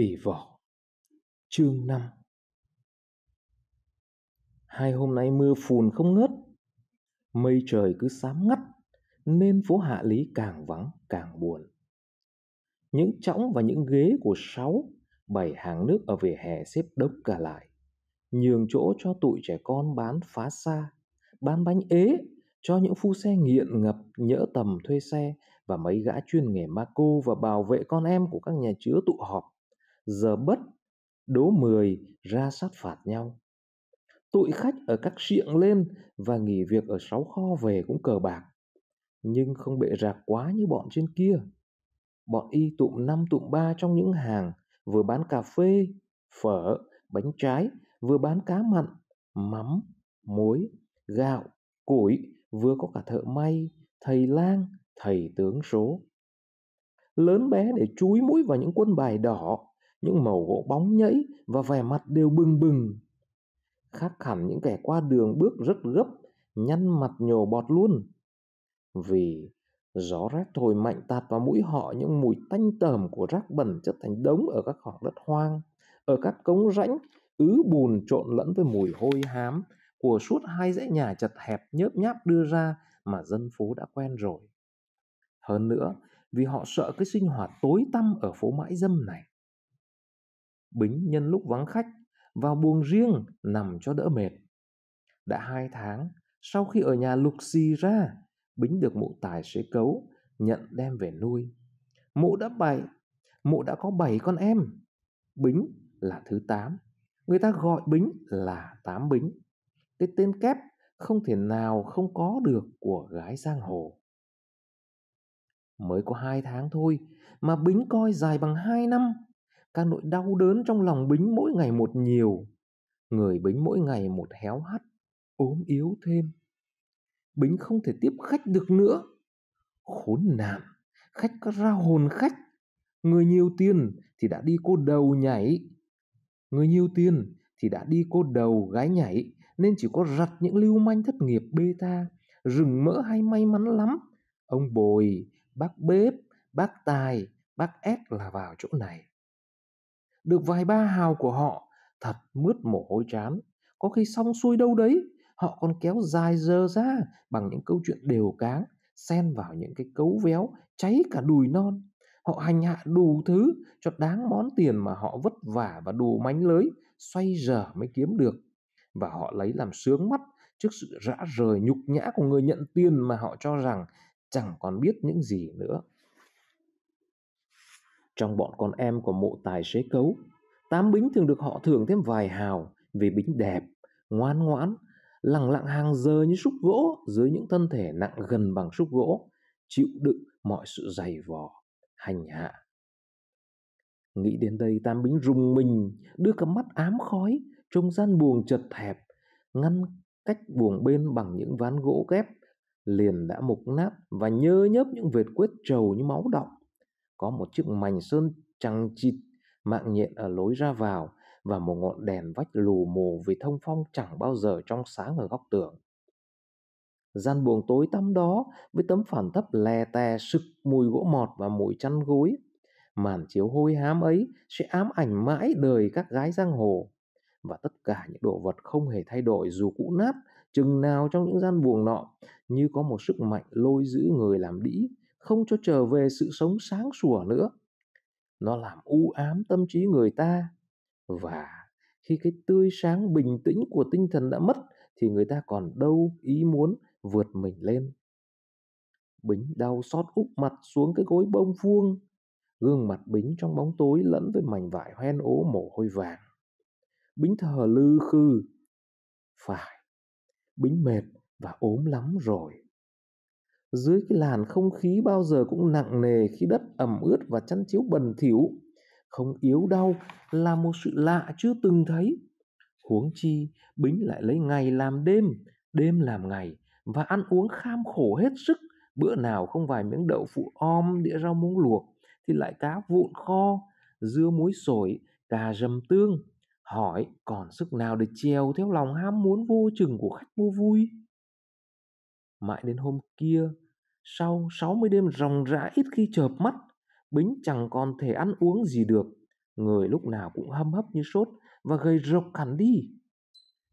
bể vỏ chương 5 Hai hôm nay mưa phùn không ngớt Mây trời cứ sám ngắt Nên phố hạ lý càng vắng càng buồn Những chõng và những ghế của sáu Bảy hàng nước ở vỉa hè xếp đống cả lại Nhường chỗ cho tụi trẻ con bán phá xa Bán bánh ế cho những phu xe nghiện ngập nhỡ tầm thuê xe và mấy gã chuyên nghề ma cô và bảo vệ con em của các nhà chứa tụ họp giờ bất đố mười ra sát phạt nhau tụi khách ở các siệng lên và nghỉ việc ở sáu kho về cũng cờ bạc nhưng không bệ rạc quá như bọn trên kia bọn y tụm năm tụm ba trong những hàng vừa bán cà phê phở bánh trái vừa bán cá mặn mắm muối gạo củi vừa có cả thợ may thầy lang thầy tướng số lớn bé để chúi mũi vào những quân bài đỏ những màu gỗ bóng nhẫy và vẻ mặt đều bừng bừng. Khác hẳn những kẻ qua đường bước rất gấp, nhăn mặt nhổ bọt luôn. Vì gió rét thổi mạnh tạt vào mũi họ những mùi tanh tởm của rác bẩn chất thành đống ở các khoảng đất hoang, ở các cống rãnh, ứ bùn trộn lẫn với mùi hôi hám của suốt hai dãy nhà chật hẹp nhớp nháp đưa ra mà dân phố đã quen rồi. Hơn nữa, vì họ sợ cái sinh hoạt tối tăm ở phố mãi dâm này. Bính nhân lúc vắng khách vào buồng riêng nằm cho đỡ mệt. Đã hai tháng sau khi ở nhà lục xì ra, Bính được mụ tài xế cấu nhận đem về nuôi. Mụ đã bảy, mụ đã có bảy con em. Bính là thứ tám. Người ta gọi Bính là tám Bính. Cái tên kép không thể nào không có được của gái giang hồ. Mới có hai tháng thôi mà Bính coi dài bằng hai năm các nỗi đau đớn trong lòng bính mỗi ngày một nhiều người bính mỗi ngày một héo hắt ốm yếu thêm bính không thể tiếp khách được nữa khốn nạn khách có ra hồn khách người nhiều tiền thì đã đi cô đầu nhảy người nhiều tiền thì đã đi cô đầu gái nhảy nên chỉ có rặt những lưu manh thất nghiệp bê tha rừng mỡ hay may mắn lắm ông bồi bác bếp bác tài bác ép là vào chỗ này được vài ba hào của họ, thật mướt mồ hôi chán. Có khi xong xuôi đâu đấy, họ còn kéo dài giờ ra bằng những câu chuyện đều cáng, xen vào những cái cấu véo, cháy cả đùi non. Họ hành hạ đủ thứ cho đáng món tiền mà họ vất vả và đủ mánh lưới, xoay giờ mới kiếm được. Và họ lấy làm sướng mắt trước sự rã rời nhục nhã của người nhận tiền mà họ cho rằng chẳng còn biết những gì nữa. Trong bọn con em của mộ tài xế cấu, tám bính thường được họ thưởng thêm vài hào vì bính đẹp, ngoan ngoãn, lặng lặng hàng giờ như súc gỗ dưới những thân thể nặng gần bằng súc gỗ, chịu đựng mọi sự dày vò, hành hạ. Nghĩ đến đây Tam Bính rùng mình, đưa cặp mắt ám khói, trong gian buồng chật hẹp, ngăn cách buồng bên bằng những ván gỗ ghép, liền đã mục nát và nhơ nhớp những vệt quết trầu như máu đọng có một chiếc mảnh sơn trăng chịt mạng nhện ở lối ra vào và một ngọn đèn vách lù mù vì thông phong chẳng bao giờ trong sáng ở góc tường. Gian buồng tối tăm đó với tấm phản thấp lè tè sực mùi gỗ mọt và mùi chăn gối. Màn chiếu hôi hám ấy sẽ ám ảnh mãi đời các gái giang hồ. Và tất cả những đồ vật không hề thay đổi dù cũ nát, chừng nào trong những gian buồng nọ, như có một sức mạnh lôi giữ người làm đĩ, không cho trở về sự sống sáng sủa nữa nó làm u ám tâm trí người ta và khi cái tươi sáng bình tĩnh của tinh thần đã mất thì người ta còn đâu ý muốn vượt mình lên bính đau xót úp mặt xuống cái gối bông vuông gương mặt bính trong bóng tối lẫn với mảnh vải hoen ố mồ hôi vàng bính thở lư khư phải bính mệt và ốm lắm rồi dưới cái làn không khí bao giờ cũng nặng nề khi đất ẩm ướt và chăn chiếu bẩn thỉu không yếu đau là một sự lạ chưa từng thấy huống chi bính lại lấy ngày làm đêm đêm làm ngày và ăn uống kham khổ hết sức bữa nào không vài miếng đậu phụ om đĩa rau muống luộc thì lại cá vụn kho dưa muối sổi cà rầm tương hỏi còn sức nào để trèo theo lòng ham muốn vô chừng của khách mua vui mãi đến hôm kia sau 60 đêm ròng rã ít khi chợp mắt, Bính chẳng còn thể ăn uống gì được. Người lúc nào cũng hâm hấp như sốt và gầy rộc hẳn đi.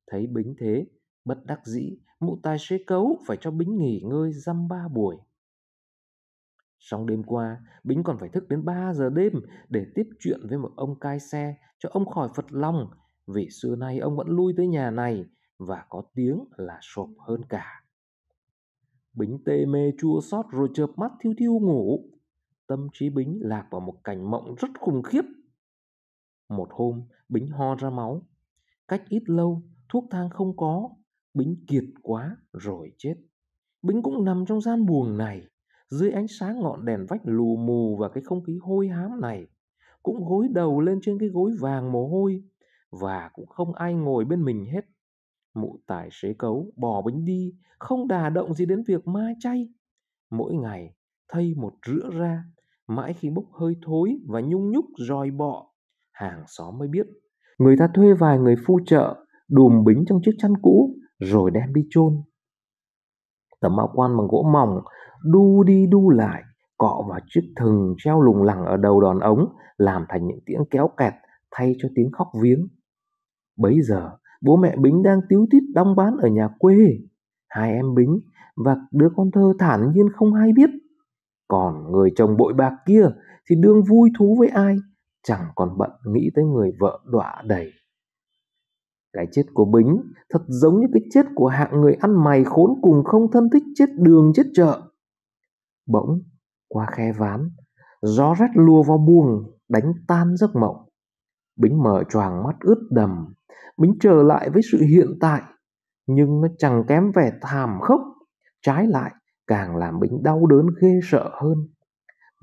Thấy Bính thế, bất đắc dĩ, mụ tài xế cấu phải cho Bính nghỉ ngơi dăm ba buổi. Trong đêm qua, Bính còn phải thức đến 3 giờ đêm để tiếp chuyện với một ông cai xe cho ông khỏi phật lòng vì xưa nay ông vẫn lui tới nhà này và có tiếng là sộp hơn cả. Bính tê mê chua xót rồi chợp mắt thiêu thiêu ngủ. Tâm trí Bính lạc vào một cảnh mộng rất khủng khiếp. Một hôm, Bính ho ra máu. Cách ít lâu, thuốc thang không có. Bính kiệt quá rồi chết. Bính cũng nằm trong gian buồng này. Dưới ánh sáng ngọn đèn vách lù mù và cái không khí hôi hám này. Cũng gối đầu lên trên cái gối vàng mồ hôi. Và cũng không ai ngồi bên mình hết Mụ tài xế cấu bỏ bánh đi, không đà động gì đến việc ma chay. Mỗi ngày, thay một rửa ra, mãi khi bốc hơi thối và nhung nhúc roi bọ. Hàng xóm mới biết, người ta thuê vài người phu chợ, đùm bính trong chiếc chăn cũ, rồi đem đi chôn. Tấm áo quan bằng gỗ mỏng, đu đi đu lại, cọ vào chiếc thừng treo lủng lẳng ở đầu đòn ống, làm thành những tiếng kéo kẹt thay cho tiếng khóc viếng. Bấy giờ, bố mẹ Bính đang tiếu tít đóng bán ở nhà quê. Hai em Bính và đứa con thơ thản nhiên không hay biết. Còn người chồng bội bạc kia thì đương vui thú với ai, chẳng còn bận nghĩ tới người vợ đọa đầy. Cái chết của Bính thật giống như cái chết của hạng người ăn mày khốn cùng không thân thích chết đường chết chợ. Bỗng, qua khe ván, gió rét lùa vào buồng đánh tan giấc mộng. Bính mở choàng mắt ướt đầm, mình trở lại với sự hiện tại nhưng nó chẳng kém vẻ thảm khốc trái lại càng làm bính đau đớn ghê sợ hơn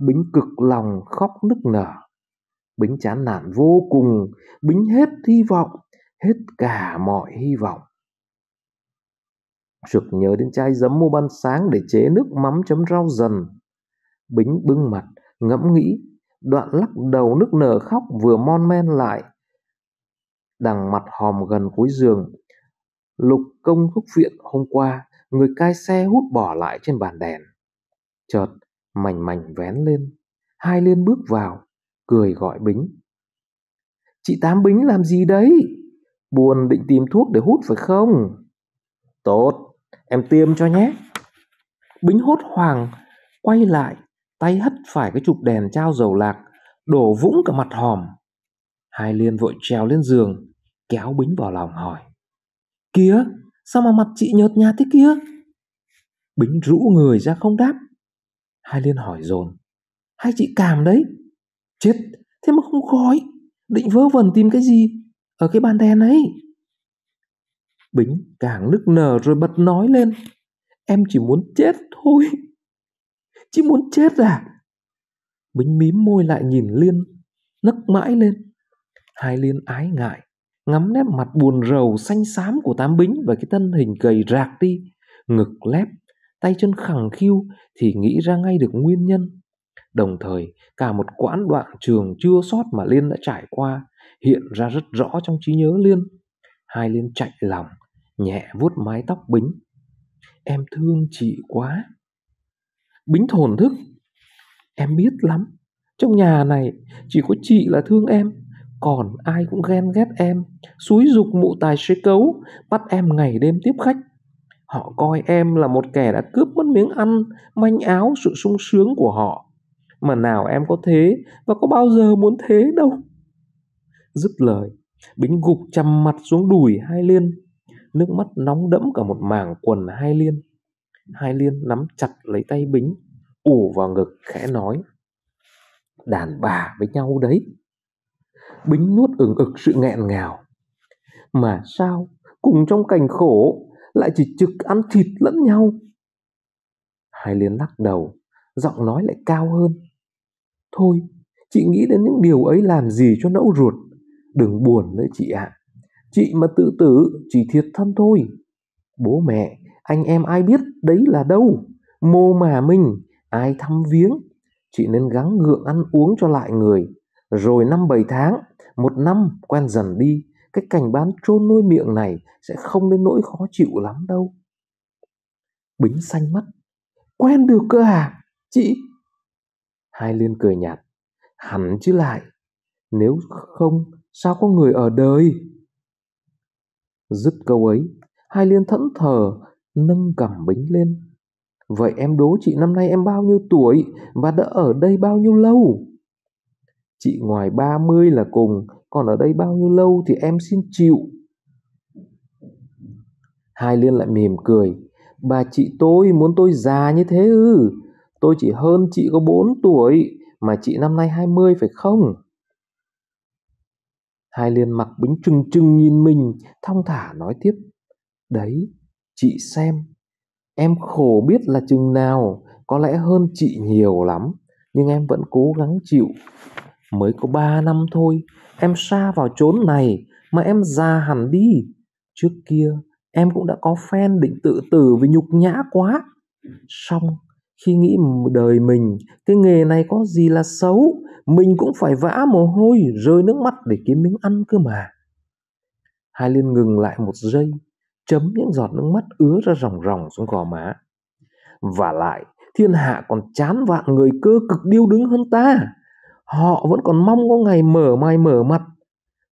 bính cực lòng khóc nức nở bính chán nản vô cùng bính hết hy vọng hết cả mọi hy vọng sực nhớ đến chai giấm mua ban sáng để chế nước mắm chấm rau dần bính bưng mặt ngẫm nghĩ đoạn lắc đầu nức nở khóc vừa mon men lại đằng mặt hòm gần cuối giường lục công thuốc viện hôm qua người cai xe hút bỏ lại trên bàn đèn chợt mảnh mảnh vén lên hai liên bước vào cười gọi bính chị tám bính làm gì đấy buồn định tìm thuốc để hút phải không tốt em tiêm cho nhé bính hốt hoàng quay lại tay hất phải cái chụp đèn trao dầu lạc đổ vũng cả mặt hòm hai liên vội trèo lên giường kéo bính vào lòng hỏi Kìa, sao mà mặt chị nhợt nhạt thế kia? Bính rũ người ra không đáp. Hai Liên hỏi dồn Hai chị cảm đấy. Chết, thế mà không khói. Định vớ vẩn tìm cái gì ở cái bàn đèn ấy. Bính càng nức nở rồi bật nói lên. Em chỉ muốn chết thôi. chỉ muốn chết à? Bính mím môi lại nhìn Liên, nấc mãi lên. Hai Liên ái ngại, ngắm nét mặt buồn rầu xanh xám của tám bính và cái thân hình gầy rạc đi ngực lép tay chân khẳng khiu thì nghĩ ra ngay được nguyên nhân đồng thời cả một quãng đoạn trường chưa sót mà liên đã trải qua hiện ra rất rõ trong trí nhớ liên hai liên chạy lòng nhẹ vuốt mái tóc bính em thương chị quá bính thổn thức em biết lắm trong nhà này chỉ có chị là thương em còn ai cũng ghen ghét em xúi dục mụ tài xế cấu bắt em ngày đêm tiếp khách họ coi em là một kẻ đã cướp mất miếng ăn manh áo sự sung sướng của họ mà nào em có thế và có bao giờ muốn thế đâu dứt lời bính gục chầm mặt xuống đùi hai liên nước mắt nóng đẫm cả một mảng quần hai liên hai liên nắm chặt lấy tay bính ủ vào ngực khẽ nói đàn bà với nhau đấy Bính nuốt ứng ực sự nghẹn ngào. Mà sao cùng trong cảnh khổ lại chỉ trực ăn thịt lẫn nhau? Hai liên lắc đầu, giọng nói lại cao hơn. Thôi, chị nghĩ đến những điều ấy làm gì cho nẫu ruột. Đừng buồn nữa chị ạ. À. Chị mà tự tử chỉ thiệt thân thôi. Bố mẹ, anh em ai biết đấy là đâu. Mô mà mình, ai thăm viếng. Chị nên gắng gượng ăn uống cho lại người. Rồi năm bảy tháng một năm quen dần đi cái cảnh bán chôn nuôi miệng này sẽ không đến nỗi khó chịu lắm đâu bính xanh mắt quen được cơ à chị hai liên cười nhạt hẳn chứ lại nếu không sao có người ở đời dứt câu ấy hai liên thẫn thờ nâng cằm bính lên vậy em đố chị năm nay em bao nhiêu tuổi và đã ở đây bao nhiêu lâu chị ngoài 30 là cùng còn ở đây bao nhiêu lâu thì em xin chịu hai liên lại mỉm cười bà chị tôi muốn tôi già như thế ư tôi chỉ hơn chị có 4 tuổi mà chị năm nay 20 phải không hai liên mặc bính trừng trừng nhìn mình thong thả nói tiếp đấy chị xem em khổ biết là chừng nào có lẽ hơn chị nhiều lắm nhưng em vẫn cố gắng chịu Mới có ba năm thôi, em xa vào chốn này mà em già hẳn đi. Trước kia, em cũng đã có fan định tự tử vì nhục nhã quá. Xong, khi nghĩ đời mình, cái nghề này có gì là xấu, mình cũng phải vã mồ hôi, rơi nước mắt để kiếm miếng ăn cơ mà. Hai Liên ngừng lại một giây, chấm những giọt nước mắt ứa ra ròng ròng xuống gò má. Và lại, thiên hạ còn chán vạn người cơ cực điêu đứng hơn ta họ vẫn còn mong có ngày mở mai mở mặt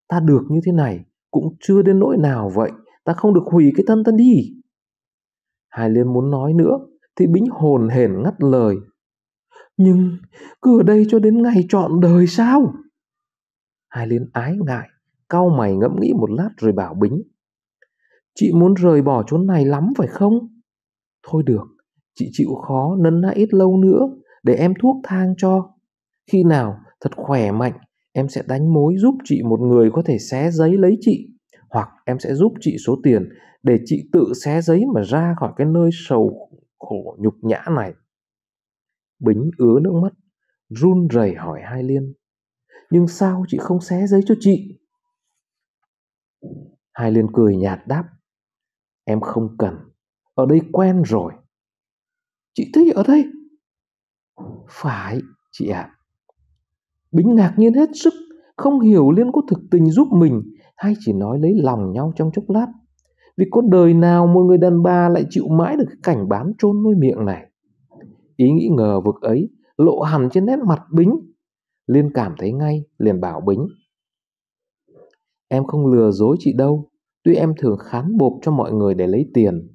ta được như thế này cũng chưa đến nỗi nào vậy ta không được hủy cái thân ta đi hải liên muốn nói nữa thì bính hồn hển ngắt lời nhưng cứ ở đây cho đến ngày chọn đời sao hải liên ái ngại cau mày ngẫm nghĩ một lát rồi bảo bính chị muốn rời bỏ chốn này lắm phải không thôi được chị chịu khó nấn na ít lâu nữa để em thuốc thang cho khi nào thật khỏe mạnh em sẽ đánh mối giúp chị một người có thể xé giấy lấy chị hoặc em sẽ giúp chị số tiền để chị tự xé giấy mà ra khỏi cái nơi sầu khổ nhục nhã này bính ứa nước mắt run rẩy hỏi hai liên nhưng sao chị không xé giấy cho chị hai liên cười nhạt đáp em không cần ở đây quen rồi chị thích ở đây phải chị ạ à. Bính ngạc nhiên hết sức, không hiểu Liên có thực tình giúp mình hay chỉ nói lấy lòng nhau trong chốc lát. Vì có đời nào một người đàn bà lại chịu mãi được cái cảnh bám chôn nuôi miệng này. Ý nghĩ ngờ vực ấy lộ hẳn trên nét mặt Bính. Liên cảm thấy ngay, liền bảo Bính. Em không lừa dối chị đâu, tuy em thường khán bộp cho mọi người để lấy tiền.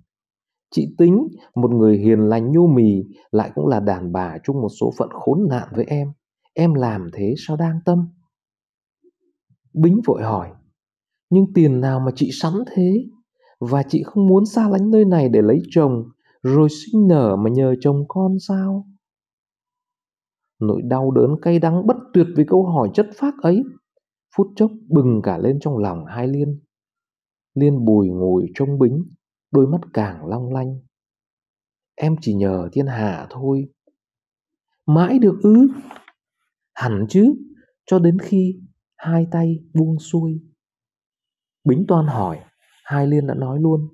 Chị tính, một người hiền lành nhu mì lại cũng là đàn bà chung một số phận khốn nạn với em em làm thế sao đang tâm bính vội hỏi nhưng tiền nào mà chị sắm thế và chị không muốn xa lánh nơi này để lấy chồng rồi sinh nở mà nhờ chồng con sao nỗi đau đớn cay đắng bất tuyệt vì câu hỏi chất phác ấy phút chốc bừng cả lên trong lòng hai liên liên bùi ngồi trông bính đôi mắt càng long lanh em chỉ nhờ thiên hạ thôi mãi được ư hẳn chứ cho đến khi hai tay buông xuôi bính toan hỏi hai liên đã nói luôn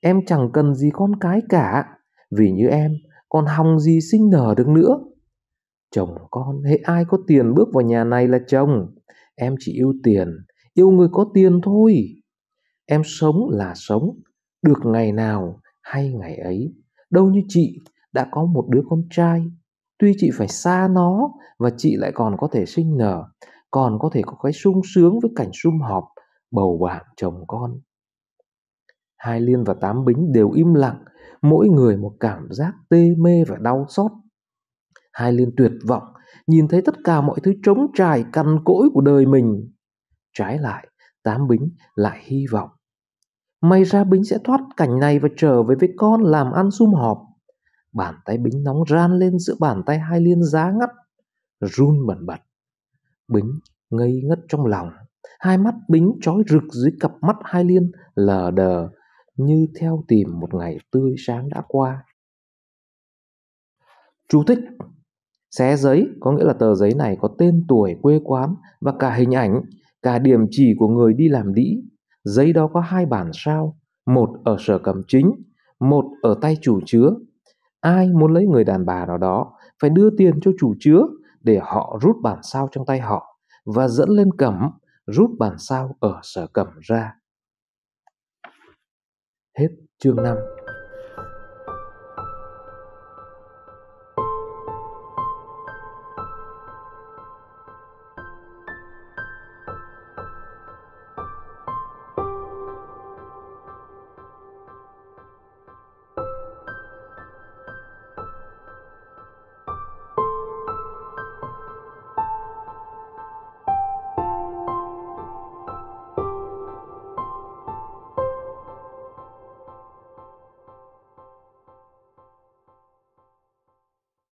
em chẳng cần gì con cái cả vì như em còn hòng gì sinh nở được nữa chồng con hễ ai có tiền bước vào nhà này là chồng em chỉ yêu tiền yêu người có tiền thôi em sống là sống được ngày nào hay ngày ấy đâu như chị đã có một đứa con trai tuy chị phải xa nó và chị lại còn có thể sinh nở còn có thể có cái sung sướng với cảnh sum họp bầu bạn chồng con hai liên và tám bính đều im lặng mỗi người một cảm giác tê mê và đau xót hai liên tuyệt vọng nhìn thấy tất cả mọi thứ trống trải cằn cỗi của đời mình trái lại tám bính lại hy vọng may ra bính sẽ thoát cảnh này và trở về với con làm ăn sum họp Bàn tay Bính nóng ran lên giữa bàn tay hai liên giá ngắt, run bẩn bật. Bính ngây ngất trong lòng, hai mắt Bính trói rực dưới cặp mắt hai liên lờ đờ như theo tìm một ngày tươi sáng đã qua. Chú thích Xé giấy có nghĩa là tờ giấy này có tên tuổi, quê quán và cả hình ảnh, cả điểm chỉ của người đi làm đĩ. Giấy đó có hai bản sao, một ở sở cầm chính, một ở tay chủ chứa ai muốn lấy người đàn bà nào đó phải đưa tiền cho chủ chứa để họ rút bản sao trong tay họ và dẫn lên cẩm rút bản sao ở sở cẩm ra. Hết chương 5